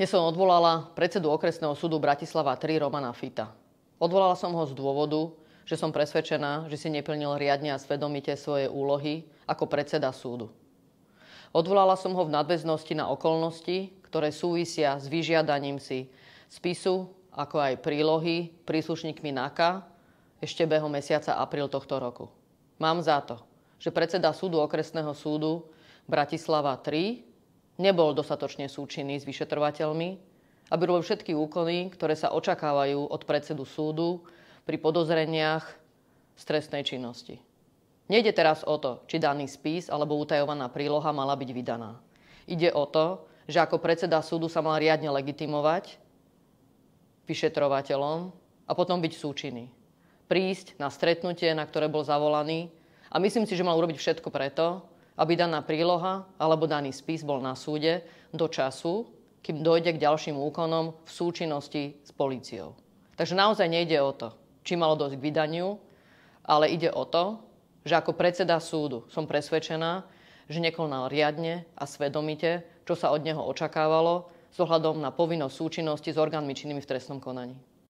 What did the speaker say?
Dnes som odvolala predsedu okresného súdu Bratislava 3 Romana Fita. Odvolala som ho z dôvodu, že som presvedčená, že si neplnil riadne a svedomite svoje úlohy ako predseda súdu. Odvolala som ho v nadväznosti na okolnosti, ktoré súvisia s vyžiadaním si spisu, ako aj prílohy príslušníkmi NAKA ešte behom mesiaca apríl tohto roku. Mám za to, že predseda súdu okresného súdu Bratislava 3 nebol dostatočne súčinný s vyšetrovateľmi, aby robil všetky úkony, ktoré sa očakávajú od predsedu súdu pri podozreniach z trestnej činnosti. Nejde teraz o to, či daný spis alebo utajovaná príloha mala byť vydaná. Ide o to, že ako predseda súdu sa mal riadne legitimovať vyšetrovateľom a potom byť súčinný. Prísť na stretnutie, na ktoré bol zavolaný a myslím si, že mal urobiť všetko preto, aby daná príloha alebo daný spis bol na súde do času, kým dojde k ďalším úkonom v súčinnosti s políciou. Takže naozaj nejde o to, či malo dosť k vydaniu, ale ide o to, že ako predseda súdu som presvedčená, že nekonal riadne a svedomite, čo sa od neho očakávalo, s ohľadom na povinnosť súčinnosti s orgánmi činnými v trestnom konaní.